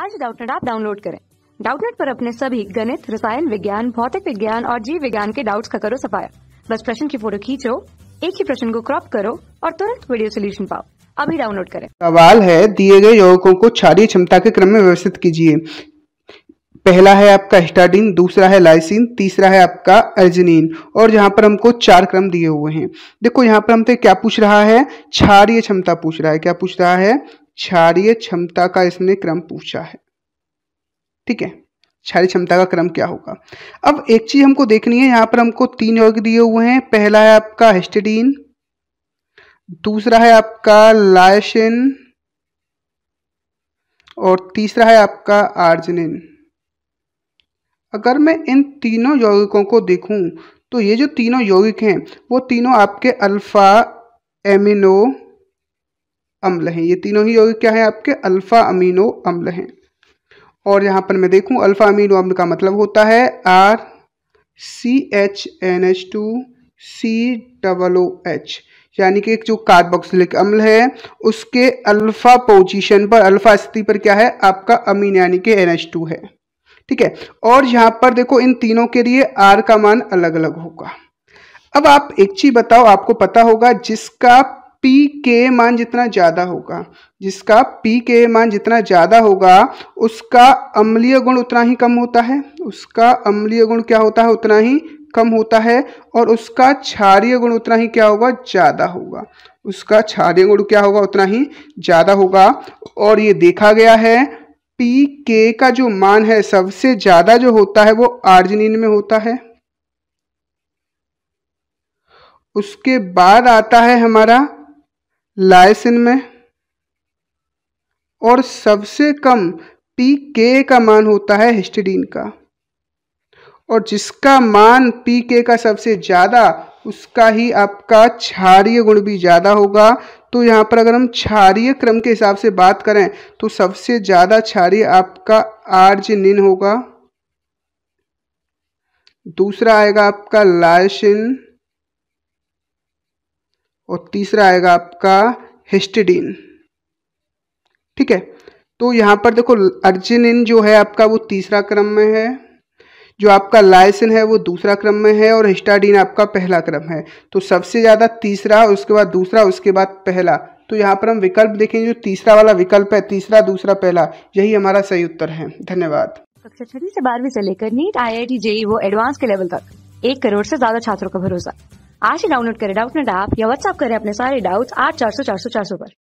आज डाउटनेट आप डाउनलोड करें डाउटनेट पर अपने सभी गणित रसायन विज्ञान भौतिक विज्ञान और जीव विज्ञान के डाउट्स का करो सफाया बस प्रश्न की फोटो खींचो एक ही प्रश्न को क्रॉप करो और तुरंत वीडियो सोल्यूशन पाओ अभी डाउनलोड करें सवाल है दिए गए यौगिकों को क्षारीय क्षमता के क्रम में व्यवस्थित कीजिए पहला है आपका स्टार्टिन दूसरा है लाइसिन तीसरा है आपका अर्जिनिन और यहाँ पर हमको चार क्रम दिए हुए हैं देखो यहाँ पर हमसे क्या पूछ रहा है क्षारीय क्षमता पूछ रहा है क्या पूछ रहा है क्षारीय क्षमता का इसने क्रम पूछा है ठीक है क्षारीय क्षमता का क्रम क्या होगा अब एक चीज हमको देखनी है यहां पर हमको तीन योग दिए हुए हैं पहला है आपका हिस्टेडीन दूसरा है आपका लायसिन और तीसरा है आपका आर्जिनिन अगर मैं इन तीनों यौगिकों को देखूं तो ये जो तीनों यौगिक हैं वो तीनों आपके अल्फा एमिनो अम्ल हैं ये तीनों ही यौगिक क्या है आपके अल्फ़ा अमीनो अम्ल हैं और यहाँ पर मैं देखूँ अल्फ़ा अमीनो अम्ल का मतलब होता है R C H N H two C double O H यानी कि एक जो कार्बोक्सिलिक अम्ल है उसके अल्फ़ा पोजीशन पर अल्फ़ा स्थिति पर क्या है आपका अमीन यानी कि एन एच टू है ठीक है और यहाँ पर देखो इन तीनों के लिए आर का मान अलग अलग होगा अब आप एक चीज बताओ आपको पता होगा जिसका पी के मान जितना ज़्यादा होगा जिसका पी के मान जितना ज़्यादा होगा उसका अम्लीय गुण उतना ही कम होता है उसका अम्लीय गुण क्या होता है उतना ही कम होता है और उसका क्षारीय गुण उतना ही क्या होगा ज़्यादा होगा उसका क्षारीय गुण क्या होगा उतना ही ज़्यादा होगा और ये देखा गया है पी के का जो मान है सबसे ज़्यादा जो होता है वो आर्जिनिन में होता है उसके बाद आता है हमारा लाइसिन में और सबसे कम पी के का मान होता है हिस्टिडीन का और जिसका मान पी के का सबसे ज़्यादा उसका ही आपका क्षारीय गुण भी ज़्यादा होगा तो यहाँ पर अगर हम क्षारीय क्रम के हिसाब से बात करें तो सबसे ज़्यादा क्षारीय आपका आर्जिनिन होगा दूसरा आएगा आपका लाइसिन और तीसरा आएगा आपका हिस्टिडीन ठीक है तो यहाँ पर देखो अर्जिनिन जो है आपका वो तीसरा क्रम में है जो आपका लाइसिन है वो दूसरा क्रम में है और हिस्टाडीन आपका पहला क्रम है तो सबसे ज़्यादा तीसरा उसके बाद दूसरा उसके बाद पहला तो यहाँ पर हम विकल्प देखेंगे जो तीसरा वाला विकल्प है तीसरा दूसरा पहला यही हमारा सही उत्तर है धन्यवाद कक्षा छठी से बारहवीं से लेकर नीट आई आई जेई वो एडवांस के लेवल तक एक करोड़ से ज्यादा छात्रों का भरोसा आज ही डाउनलोड करें डाउटनेट ऐप या व्हाट्सअप करें अपने सारे डाउट्स आठ चार सौ चार सौ चार सौ पर